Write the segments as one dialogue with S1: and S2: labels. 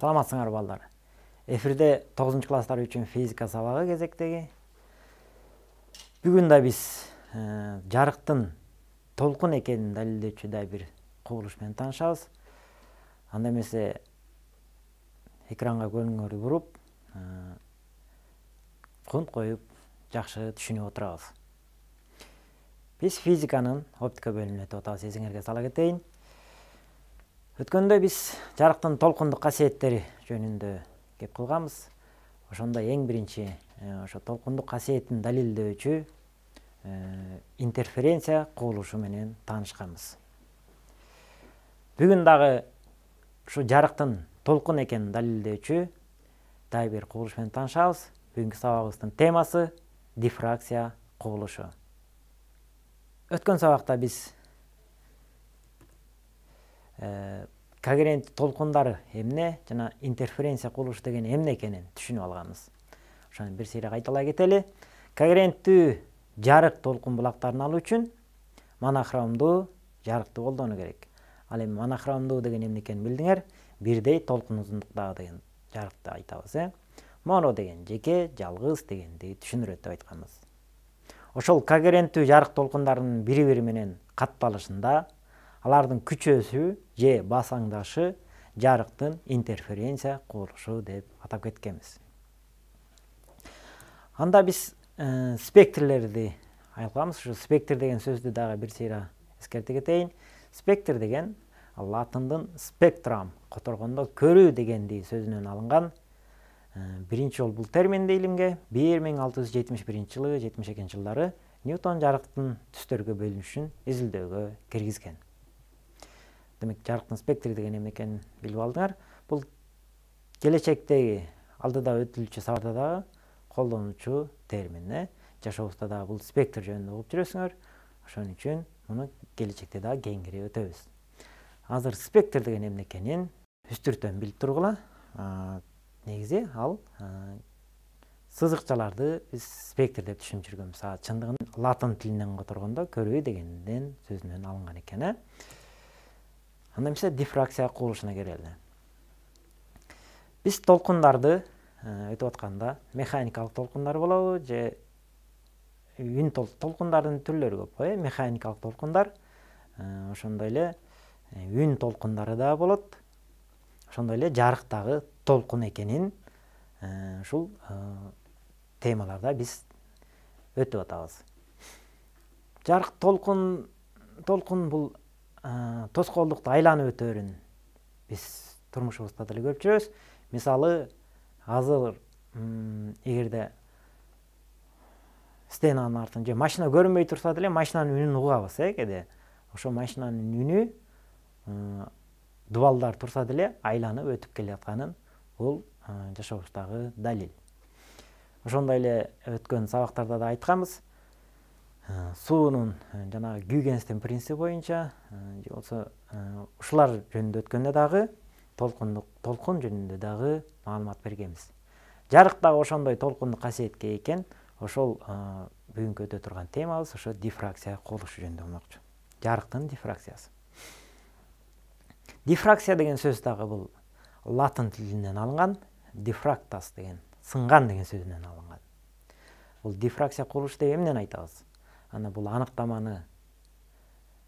S1: саламатсыңар балдар эфирде 9 класстар үчүн физика сабагы кезектеги бүгүн да биз э, жарыктын толкун экенин далилдөөчү да бир кубулуш менен таанышабыз анда эмесе экранга көңүлүңөрдү буруп э, кунт коюп жакшы түшүнүп отурабыз биз физиканын оптика бөлімін өтүп атабыз эсиңерге сала кетейин Өткенде біз жарықтың толқындық қасиеттері жөнүндө кеп кылганбыз ошондо эң биринчи ошо толкундук касиетин далилдөөчү интерференция кубулушу менен таанышканбыз бүгүн дагы ушу жарыктын толкун экенин далилдөөчү дагы бир кубулуш менен таанышабыз бүгүнкү сабагыбыздын темасы дифракция кубулушу өткөн сабакта биз Э, когерент толкундар эмне жана интерференция курулуш деген эмне экенин түшүнүп алганбыз ошону бир сыйра кайталай кетели когеренттүү жарык толкун булактарын алуу үчүн монохромдуу жарыкты колдонуу керек ал эми монохромдуу деген эмне экенин билдиңер бирдей толкун узундуктагы деген жарыкты айтабыз э моно деген жеке жалгыз дегенди түшүндүрөт деп айтканбыз ошол когеренттүү жарык толкундарынын бири бири менен катталышында алардын күчөсү же басаңдашы жарыктын интерференция курулушу деп атап кеткенбиз анда биз ә, спектрлерди айтканбыз ушу спектр деген сөздү дагы бир сыйра эскерте кетейин спектр деген латындын спектрам которгондо көрүү дегенди сөзүнөн алынган э, биринчи жолу бул терминди илимге бир миң алты жүз жетимиш биринчи жылы жетимиш экинчи жылдары ньютон жарыктын түстөргө бөлүнүшүн изилдөөгө киргизген демек жарықтың спектри деген эмне экенин билип алдыңар бул келечектеги алдыда өтүлүчү сабакта дагы колдонуучу термин э жашообузда дагы бул спектр жөнүндө угуп жүрөсүңөр ошон үчүн муну келечекте дагы кеңири өтөбүз азыр спектр деген эмне экенин үстүртөн билип тургула негизи ал сызыкчаларды биз спектр деп түшүнүп жүргөнбүз а чындыгын латын тилинен которгондо көрүү дегенден сөзүнөн алынган экен э анда эмесе дифракция курулушуна келели биз толкундарды өтүп э, атканда механикалык толкундар болобу же үн толкундардын түрлөрү көп го э механикалык толкундар э, ошондой эле үн э, толкундары да болот ошондой эле жарыктагы толкун экенин ушул темаларда биз өтүп атабыз жарык толкун толкун бул ә, тосқолдықты айланып өтерін біз тұрмышымызда да көріп жүрөбүз мисалы азыр эгерде стенанын артын же машина көрүнбөй турса деле машинанын үнүн угабыз э кээде ошол машинанын үнү дубалдар турса деле айланып өтүп келатканын бул жашообуздагы далил ошондой эле өткөн сабактарда да айтканбыз Э, суунун э, жанагы гюгенстин принциби боюнча э, же болбосо ушулар жөнүндө өткөндө дагы толкундук толкун жөнүндө дагы маалымат бергенбиз жарык дагы ошондой толкундук касиетке ээ экен ошол бүгүнкү өтө турган темабыз ошо дифракция курулушу жөнүндө болмокчу жарыктын дифракциясы дифракция деген сөз дагы бул латын тилинен алынган дифрактас деген сынган деген сөзүнөн алынган бул дифракция курулуш деп эмнени айтабыз ана бұл анықтаманы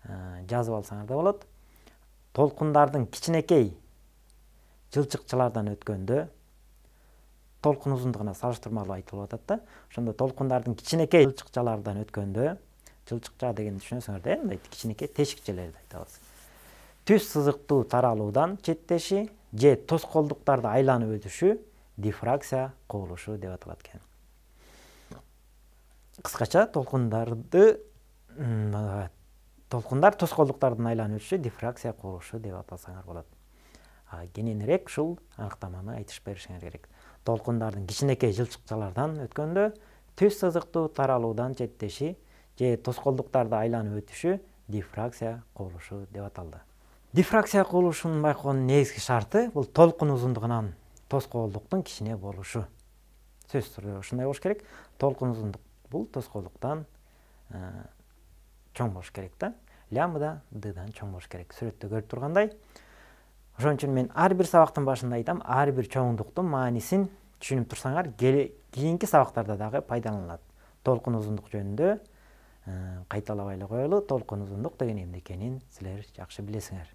S1: ә, жазып алсаңыз да болады толқындардың кішінекей жылжықшалардан өткенде толқын ұзындығына салыстырмалы айтылып жатады да ошондо толқындардың кичинекей жылчыкчалардан өткөндө жылчыкча дегенди түшүнөсүңөр да э мындай кичинекей тешикчелерди айтабыз түз сызыктуу таралуудан четтеши же тоскоолдуктарды айланып өтүшү дифракция кубулушу деп аталат экен қысқаша толқындарды толқындар тосқолдықтардың айланушы дифракция құрушы деп атасаңар болады а, кененірек шул анықтаманы айтып беришиңер керек толқындардың кичинекей жылчыкчалардан өткөндө түз сызыктуу таралуудан четтеши же тоскоолдуктарды айланып өтүшү дифракция кубулушу деп аталды дифракция кубулушунун байкоонун негизги шарты бул толкун узундугунан тоскоолдуктун кичине болушу сөз түрдө ушундай болуш керек толкун узундук бұл тосқаулықтан э, чоң болуш керек та лямбда ддан чоң болуш керек сүрөттө көріп тұрғандай ошон үчүн мен ар бир сабактын башында айтам ар бир чоңдуктун маанисин түшүнүп турсаңар кийинки сабактарда дагы пайдаланылат толкун узундук жөнүндө кайталабай э, эле коелу толкун узундук деген эмне экенин силер жакшы билесиңер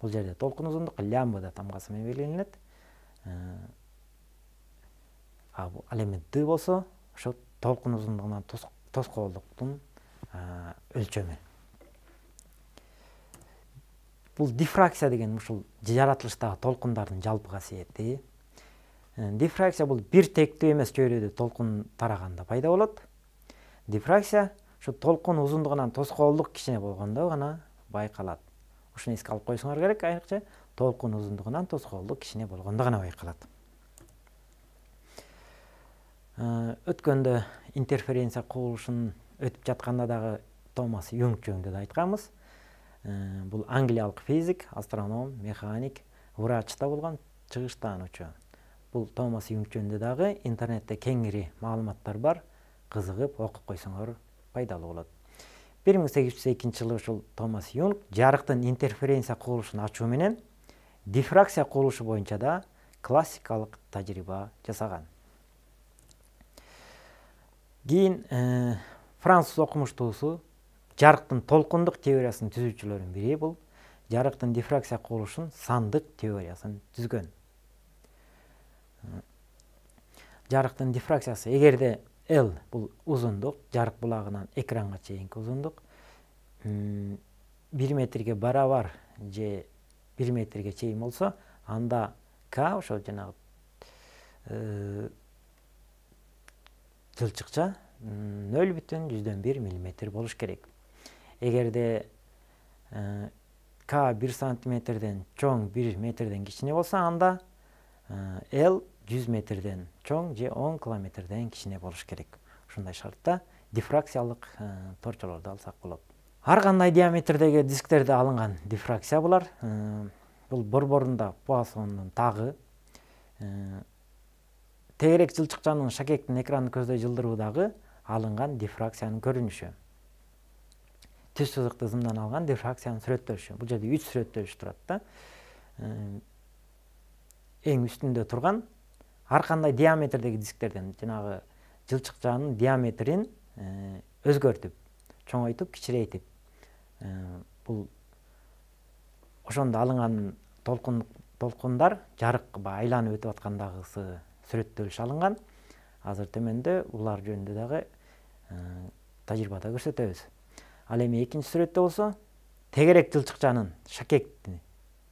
S1: бул жерде толкун узундук лямбада тамгасы менен белгиленет э, а эми д болсо ошо толқын ұзындығынан тосқауылдықтың өлшемі бұл дифракция деген ушул жаратылыштагы толқындардың жалпы касиети дифракция бұл бир текті емес жөйрөдө толқын тарағанда пайда болот дифракция ушу толкун ұзындығынан тоскоолдук кичине болгондо ғана байкалат ушуну эске алып керек айрыкча толқын ұзындығынан тоскоолдук кішіне болғанда ғана байкалат Э, өткөндө интерференция кубулушун өтүп жатканда дагы томас юнг жөнүндө да айтканбыз э, бул англиялык физик астроном механик врач да болгон чыгыштаануучу бул томас юнг жөнүндө дагы интернетте кеңири маалыматтар бар кызыгып окуп койсоңор пайдалуу болот бир миң сегиз жүз экинчи жылы ушул томас юнг жарыктын интерференция кубулушун ачуу менен дифракция кубулушу боюнча да классикалык тажрыйба жасаган кейін ә, э, француз оқымыш жарықтың толқындық теориясын түзүүчүлөрдүн бірі э, бұл, жарықтың дифракция курулушун сандық теориясын түзген. жарықтың дифракциясы егерде L бұл ұзындық жарық бұлағынан экранға чейінгі ұзындық 1 метрге барабар же 1 метрге чейін болса анда к ошол жанагы э, тил чыкса нөл бүтүн жүздөн миллиметр болуш керек эгерде э, к 1 сантиметрден чоң 1 метрден кичине болса анда э, л жүз метрден чоң же он километрден кичине болуш керек ушундай шартта дифракциялык э, торчолорду алсак болот ар кандай диаметрдеги дисктерде алынган дифракция булар бул борборунда пуассондун тагы тегерек жылчыкчанын шакектин экранын көздөй жылдыруудагы алынган дифракциянын көрүнүшү түз сызыкты зымдан алган дифракциянын сүрөттөлүшү бул жерде үч сүрөттөлүш турат да эң үстүндө турган ар кандай диаметрдеги дисктерден жанагы жылчыкчанын диаметрин э, өзгөртүп чоңойтуп кичирейтип э, бул ошондо алынган толкундар жарык баягы айланып өтүп аткандагысы сүрөттөлүш алынган азыр төмөндө булар жөнүндө дагы э, тажрыйбада көрсөтөбүз ал эми экинчи сүрөттө болсо тегерек жылчыкчанын шакектин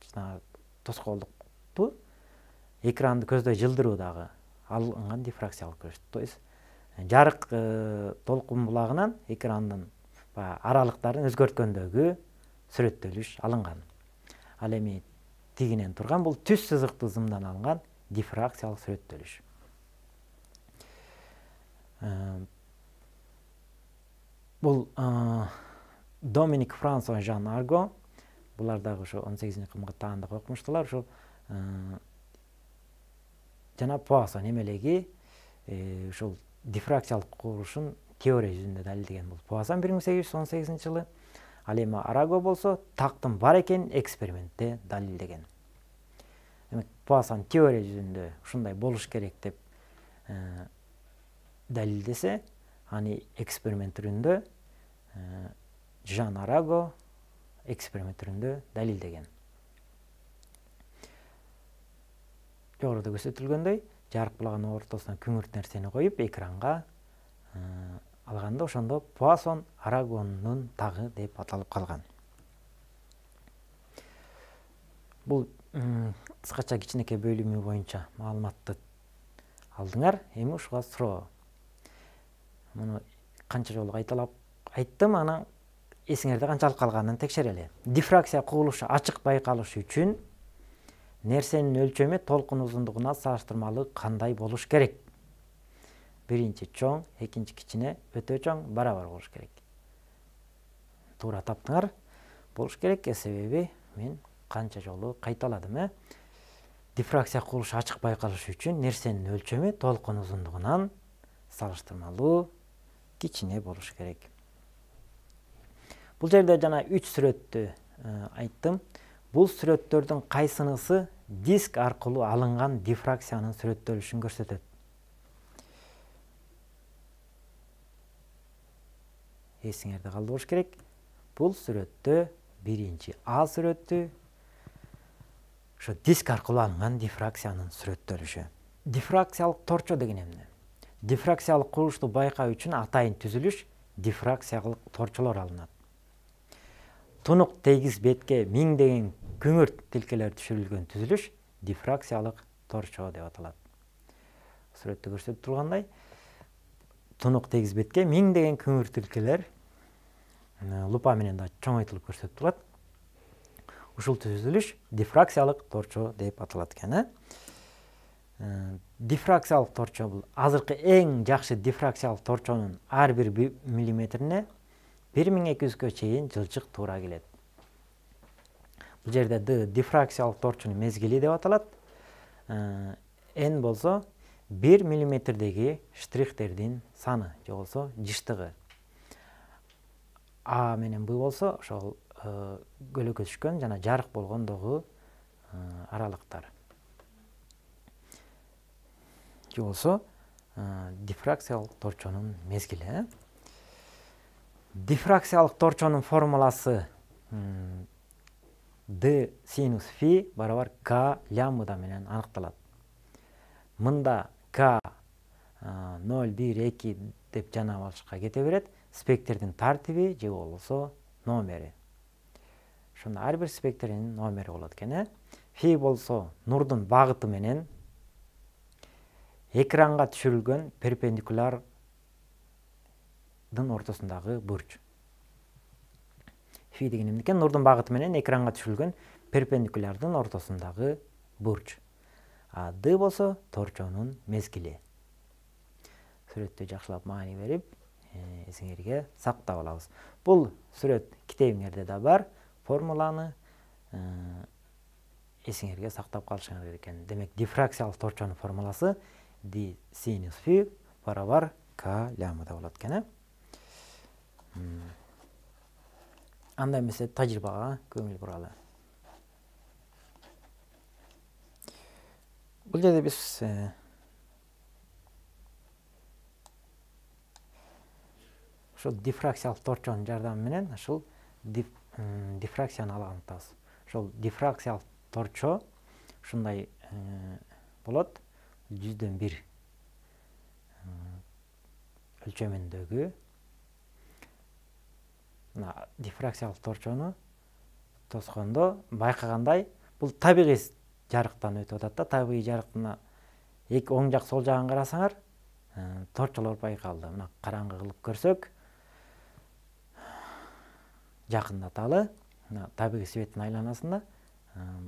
S1: жанагы тоскоолдукту экранды көздөй жылдыруудагы алынган дифракциялык көрсөтүү то есть э, жарык э, толкун булагынан экрандын баягы аралыктарын өзгөрткөндөгү сүрөттөлүш алынган ал эми тигинен турган бул түз сызыктуу зымдан алынган дифракциялық сүрөттөлүш э, бұл ә, доминик франсо жан арго бұлар дагы ошо он сегизинчи таандык окумуштуулар ушу э, жана пуасо немелеги ушул дифракциялык курулушун теория жүзүндө далилдеген бул пуасан бир миң сегиз жүз он сегизинчи жылы ал эми араго болсо тактын бар экенин экспериментте далилдеген демек пуассан теория жүзүндө ушундай болуш керек деп далилдесе аны эксперимент түрүндө жан араго эксперимент түрүндө далилдеген жогоруда көрсөтүлгөндөй жарык булагынын ортосуна күңүрт нерсени коюп экранга алганда ошондо пуасон арагонун тагы деп аталып калган бул кыскача кичинекей бөлүмү боюнча маалыматты алдыңар эми ушуга суроо муну канча жолу кайталап айттым анан эсиңерде канчалык калганын текшерели дифракция кугулушу ачык байкалышы үчүн нерсенин өлчөмү толкун узундугуна салыштырмалуу кандай болуш керек биринчи чоң экинчи кичине өтө чоң барабар болуш керек туура таптыңар болуш керек э, себеби мен қанша жолу кайталадым э дифракция кылышы ашық байкалышы үшін нерсенин өлчөмү толқын ұзындығынан салыштырмалуу кичине болуш керек Бұл жерде жана 3 сүрөттү ә, айттым Бұл сүрөттөрдүн кайсынысы диск аркылуу алынган дифракциянын көрсетеді көрсөтөт қалды болуы керек бұл сүрөттө бірінші а сүрөтү ошо диск аркылуу алынган дифракциянын сүрөттөлүшү дифракциялык торчо деген эмне дифракциялык курулушту байкоо үчүн атайын түзүлүш дифракциялык торчолор алынат тунук тегиз бетке миңдеген күңүрт тилкелер түшүрүлгөн түзүлүш дифракциялык торчо деп аталат сүрөттө көрсөтүп тургандай тунук тегиз бетке миңдеген күңүрт тилкелер э, лупа менен да чоңойтулуп көрсөтүп турат ушул түзүлүш дифракциялык торчо деп аталат экен э? э дифракциялык торчо бул азыркы эң жакшы дифракциялык торчонун ар бир миллиметрине бир миң эки жүзгө чейин жылжык туура келет бул жерде д дифракциялык мезгелі мезгили деп аталат э, н болсо бир миллиметрдеги штрихтердин саны же болбосо жыштыгы а менен б болсо ошол Э, көлөкө жана жарык болгондогу э, аралыктар же болбосо э, дифракциялык торчонун мезгили э диффракциялык торчонун формуласы д синус фи барабар к лямбда менен аныкталат мында к ноль бир эки деп жана башка кете берет спектрдин тартиби же болбосо номери шын әрбір спектрінің номері олады экен э фи болса нұрдың бағыты менен экранга түшірілген перпендикулярдын ортасындағы бурч фи деген экен нурдун багыты менен экранга түшүрүлгөн перпендикулярдын ортосундагы бурч а д болсо торчонун мезгили сүрөттү жакшылап маани берип эсиңерге сактап алабыз бул сүрөт китебиңерде да бар формуланы э, есіңерге сақтап қалышыңыз керек екен демек дифракциялық торчаның формуласы d синус фи барабар к лямбда болады екен ә э? анда эмесе тажрыйбага көңүл буралы бул жерде биз ушул э, дифракциялық торчонун жардамы менен ушул дифракцияны алганы атабыз ошол дифракциялык торчо ушундай э, болот жүздөн бир э, өлчөмүндөгү мына дифракциялык торчону тоскондо байкагандай бул табигый жарыктан өтүп атат да табигый жарыктын эки оң жак сол жагын карасаңар э, торчолор байкалды мына караңгы кылып көрсөк жақындаталы мына табиғи светтің айланасында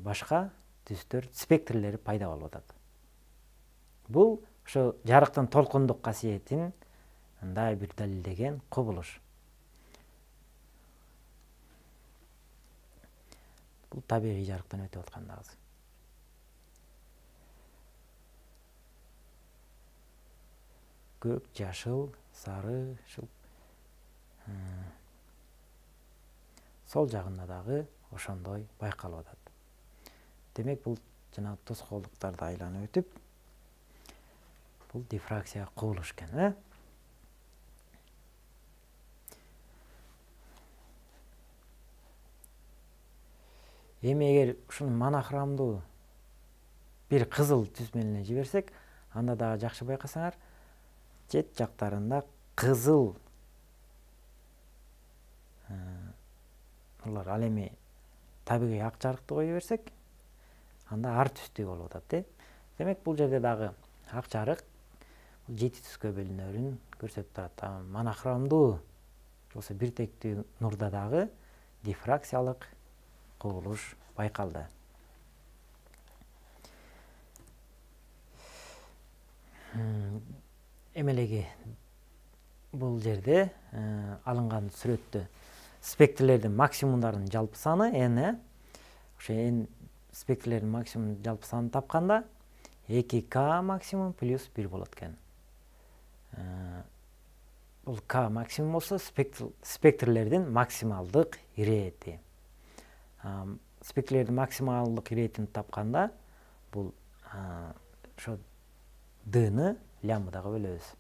S1: башқа түстер спектрлері пайда болып атады бұл ошо жарыктын толкундук касиетин мындай бир далилдеген кубулуш бул табигый жарыктан өтүп аткан дагы көк жашыл сары шыл сол жағына дағы ошондой байқалып атат демек бул жанагы тоскоолдуктарды айланып өтүп бул дифракцияга кубулуш экен э эми эгер ушуну монохромдуу бир кызыл түс менен жиберсек анда дагы жакшы байкасаңар чет жактарында кызыл э, ал эми табигый ак жарыкты кое берсек анда ар түстүү болуп атат э демек бул жерде дагы ак жарык жети түскө бөлүнөрүн көрсөтүп турат монохрамдуу болбосо бир тектүү нурда дагы дифракциялык кубулуш байкалды эмелеги бул жерде алынган сүрөттө спектрлердин максимумдарынын жалпы саны n ошо n спектрлердин максимум жалпы санын тапканда эки k максимум плюс бир болот экен бул э, k максимум болсо спектрлердин максималдык ирээти спектрлердин максималдык ирээтин тапканда бул ошо э, дны лямбдага бөлөбүз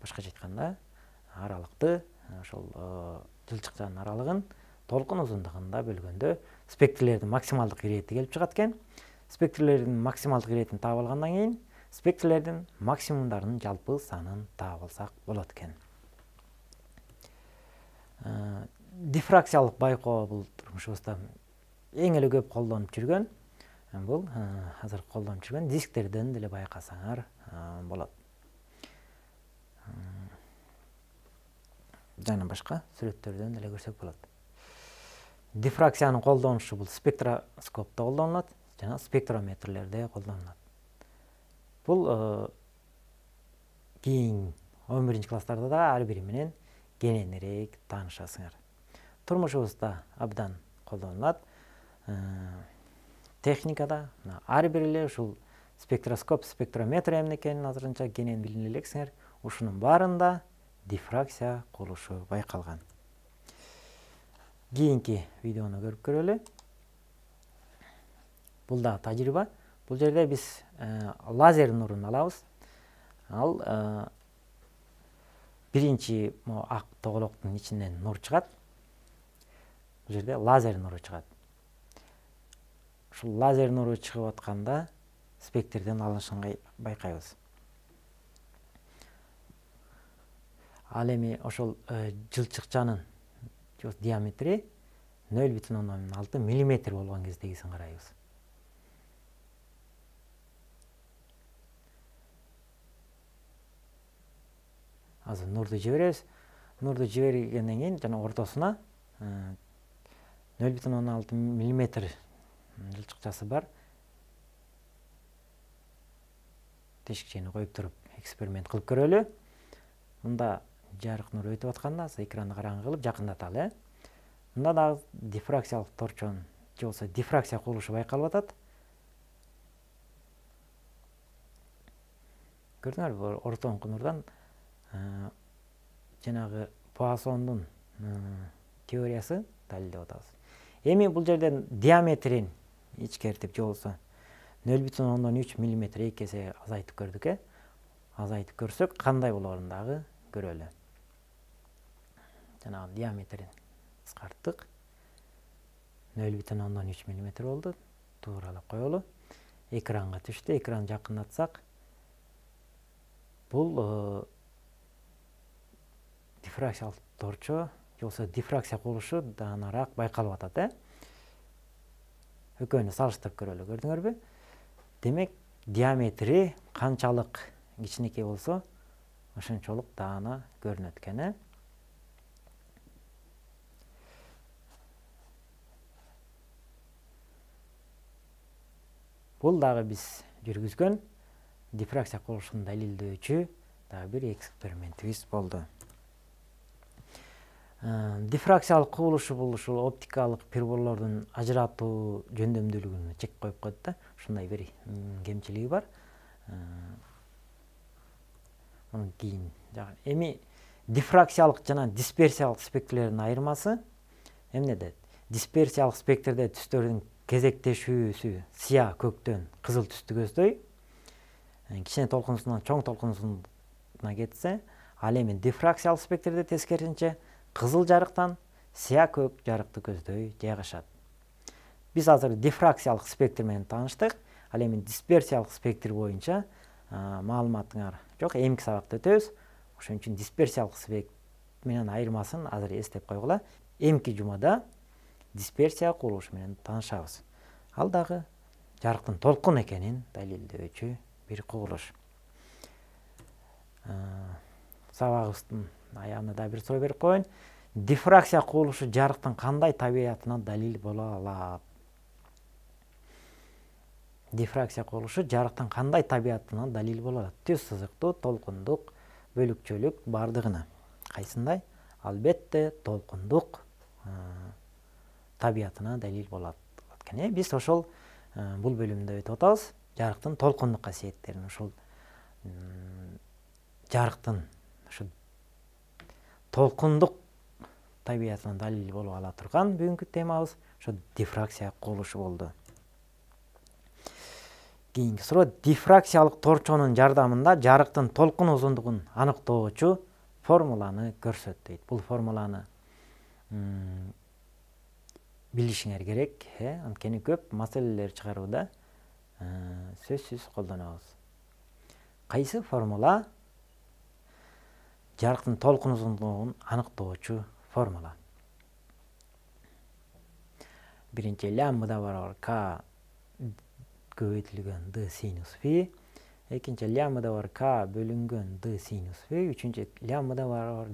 S1: башкача айтканда аралыкты ошол э, жылшықтардын аралыгын толкун узундугунда бөлгөндө спектрлердин максималдык ирээти келип чыгат экен спектрлердин максималдык ирээтин таап алгандан кийин спектрлердин максимумдарынын жалпы санын таап алсак болот экен э, дифракциялык байкоо бул турмушубузда эң эле көп колдонуп жүргөн э, бул э, азыр колдонуп жүргөн дисктерден деле байкасаңар болот жана башка сүрөттөрдөн деле көрсөк болот дифракцияны колдонушу бул спектроскопто колдонулат жана спектрометрлерде колдонулат бул э, кийин он биринчи класстарда да ар бири менен кененирээк таанышасыңар турмушубузда абдан колдонулат э, техникада мына ар бир эле ушул спектроскоп спектрометр эмне экенин азырынча кенен билине элексиңер ушунун баарында дифракция құрылышы байқалған кейінгі видеоны көріп көрелі бұл да тәжірибе бұл жерде біз э, лазер нұрын аламыз ал э, бірінші ақ тоғылықтың ішінен нұр шығады бұл жерде лазер нұры шығады Шул лазер нұры шығып жатқанда спектрден алынышын байқаймыз ал эми ошол э, жылчыкчанын диаметри нөл бүтүн ондон алты миллиметр болгон кездегисин карайбыз азыр нурду жиберебиз нурду жибергенден кийин жана ортосуна э, нөл бүтүн ондон алты миллиметр жылчыкчасы бар тешикчени коюп туруп эксперимент кылып көрөлү мында жарық нұр өтіп жатқанда сол экранды караңгы қылып жакындаталы иә мында дағы дифракциялық торчон же болбосо дифракция курулушу байкалып атат көрдүңөрбү ортоңку нурдан ә, жанагы пуассондун ә, теориясы далилдеп атабыз эми бул жерден диаметрин ичкертип же болбосо нөл бүтүн ондон үч миллиметр эки эсе азайтып көрдүк э ә? азайтып көрсөк кандай болорун дагы көрөлү жаңағы диаметрін қысқарттық нөл бүтін оннан үч миллиметр болды тууралап коелу экранга түштү экранды жакындатсак бул дифракциялык торчо же болбосо дифракция кубулушу даанараак байкалып атат э экөөнү салыштырып көрөлү көрдүңөрбү демек диаметри канчалык кичинекей болсо ошончолук даана көрүнөт экен э Бұл дағы біз жүргізген дифракция кубулушун далилдөөчү дагы бир экспериментибиз болду ә, дифракциялык кубулушу бул ушул оптикалык приборлордун ажыратуу жөндөмдүүлүгүнө чек қойып коет да ушундай бир кемчилиги бар муну ә, кийин эми дифракциялык жана дисперсиялык спектрлердин айырмасы эмнеде дисперсиялык спектрде түстөрдүн кезектешүүсү сия көктөн кызыл түстү көздөй э, кичине толкунсунан чоң толкунсуна кетсе ал эми дифракциялык спектрде тескерисинче кызыл жарыктан сия көк жарыкты көздөй жайгашат биз азыр дифракциялык спектр менен тааныштык ал эми дисперсиялык спектр боюнча э, маалыматыңар жок эмки сабакта өтөбүз ошон үчүн дисперсиялык спектр менен айырмасын азыр эстеп койгула эмки жумада дисперсия менен таанышабыз ал дагы жарыктын толкун экенин далилдөөчү бир кубулуш э, сабагыбыздын аягында да бир суроо берип коеюн Дифракция кубулушу жарыктын кандай табиятына далил боло алат дифракция кубулушу жарыктын кандай табиятына далил боло алат түз сызыктуу толкундук бөлүкчөлүк бардыгына кайсындай албетте толкундук э, табиятына дәлел болады екен иә биз ошол бұл бөлүмдө өтүп атабыз жарыктын толкундук касиеттерин ушул жарыктын ушу толкундук табиятына далил боло ала турган бүгүнкү темабыз ошо дифракция кубулушу болду кийинки суроо дифракциялык торчонун жардамында жарыктын толкун узундугун аныктоочу формуланы көрсөт дейт бул формуланы билишиңер керек э анткени көп маселелер чыгарууда сөзсүз колдонобуз кайсы формула жарыктын толкун узундугун аныктоочу формула биринчи лямбда барабар к көбөйтүлгөн д синус фи экинчи лямбда бар к бөлүнгөн д синус фи үчүнчү лямбда барабар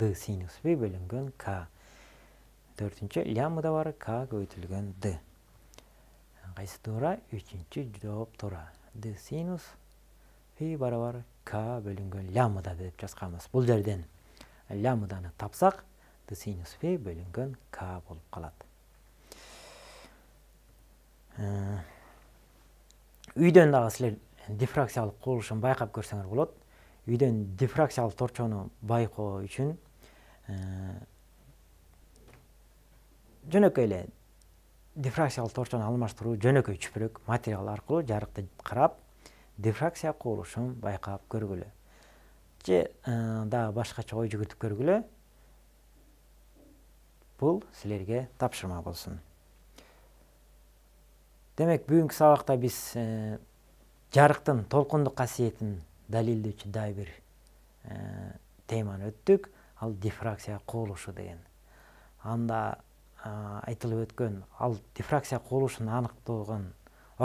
S1: д синус фи бөлүнгөн к төртінші лямбда бар к көбөйтүлгөн д қайсы тұра, үшінші жооп тұра. д синус фи барабар к бөлінген лямбда деп жазғанбыз бұл жерден лямбданы тапсақ д синус фи бөлінген к болып қалады ә, үйден дағы сілер дифракциялық курулушун байкап көрсөңөр болот үйдөн дифракциялык торчону байкоо үчүн жөнөкөй эле дифракциялык торчону алмаштыруу жөнөкөй чүпүрөк материал аркылуу жарыкты карап дифракция кубулушун байкап көргүлө же э, дагы башкача ой жүгүртүп көргүлө бул силерге тапшырма болсун демек бүгүнкү сабакта биз э, жарыктын толкундук касиетин далилдөөчү дагы бир э, теманы өттүк ал дифракция кубулушу деген анда айтылып өткен ал дифракция кылуушунун анықтаған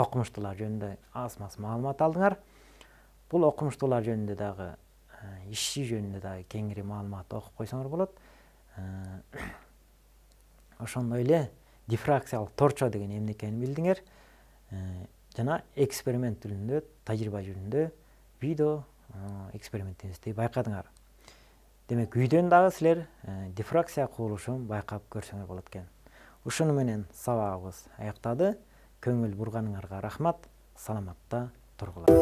S1: оқымыштылар жөнінде аз маз маалымат алдыңар Бұл оқымыштылар жөнүндө дағы іші жөнүндө дагы кеңири маалымат окуп койсоңор болот ошондой эле дифракциялык торчо деген эмне экенин билдиңер жана эксперимент түрүндө тажрыйба жөнүндө видео экспериментибизди байкадыңар демек үйден дагы силер ә, дифракция курулушун байкап көрсөңөр болот экен ушуну менен сабагыбыз аяктады көңүл бурганыңарга рахмат саламатта тургула